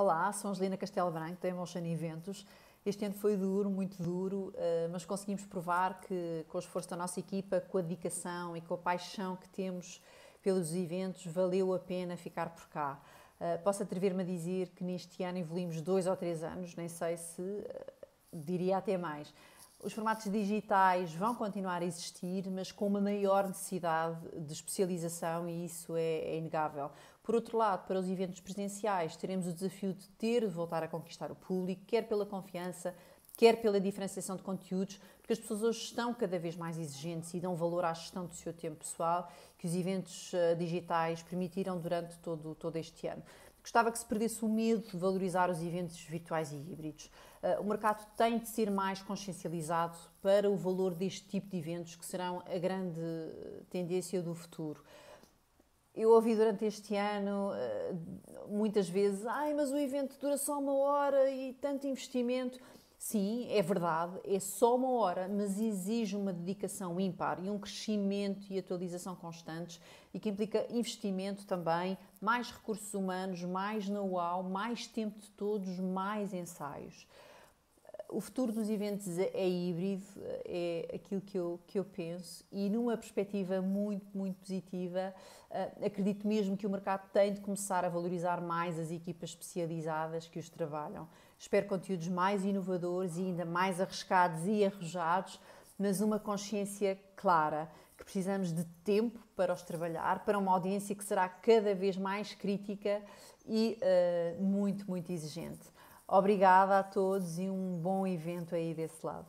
Olá, sou Angelina Castelo Branco, da Emotion Eventos. Este ano foi duro, muito duro, eh, mas conseguimos provar que, com o esforço da nossa equipa, com a dedicação e com a paixão que temos pelos eventos, valeu a pena ficar por cá. Eh, posso atrever-me a dizer que neste ano evoluímos dois ou três anos, nem sei se eh, diria até mais. Os formatos digitais vão continuar a existir, mas com uma maior necessidade de especialização e isso é, é, inegável. Por outro lado, para os eventos presenciais, teremos o desafio de ter de voltar a conquistar o público, quer pela confiança, quer pela diferenciação de conteúdos, porque as pessoas hoje estão cada vez mais exigentes e dão valor à gestão do seu tempo pessoal que os eventos eh, digitais permitiram durante todo, todo este ano. Gostava que se perdesse o medo de valorizar os eventos virtuais e híbridos. Ah, o mercado tem de ser mais consciencializado para o valor deste tipo de eventos, que serão a grande ah, tendência do futuro. Eu ouvi durante este ano ah, muitas vezes: ai, mas o evento dura só uma hora e tanto investimento. Sim, é verdade, é só uma hora, mas exige uma dedicação ímpar e um crescimento e atualização constantes e que implica investimento também, mais recursos humanos, mais know-how, mais tempo de todos, mais ensaios o futuro dos eventos é, é híbrido, é aquilo que eu, que eu penso, e numa perspectiva muito, muito positiva, ah, acredito mesmo que o mercado tem de começar a valorizar mais as equipas especializadas que os trabalham. Espero conteúdos mais inovadores e ainda mais arriscados e arrojados, mas uma consciência clara que precisamos de tempo para os trabalhar, para uma audiência que será cada vez mais crítica e uh, muito, muito exigente. Obrigada a todos e um bom evento aí desse lado.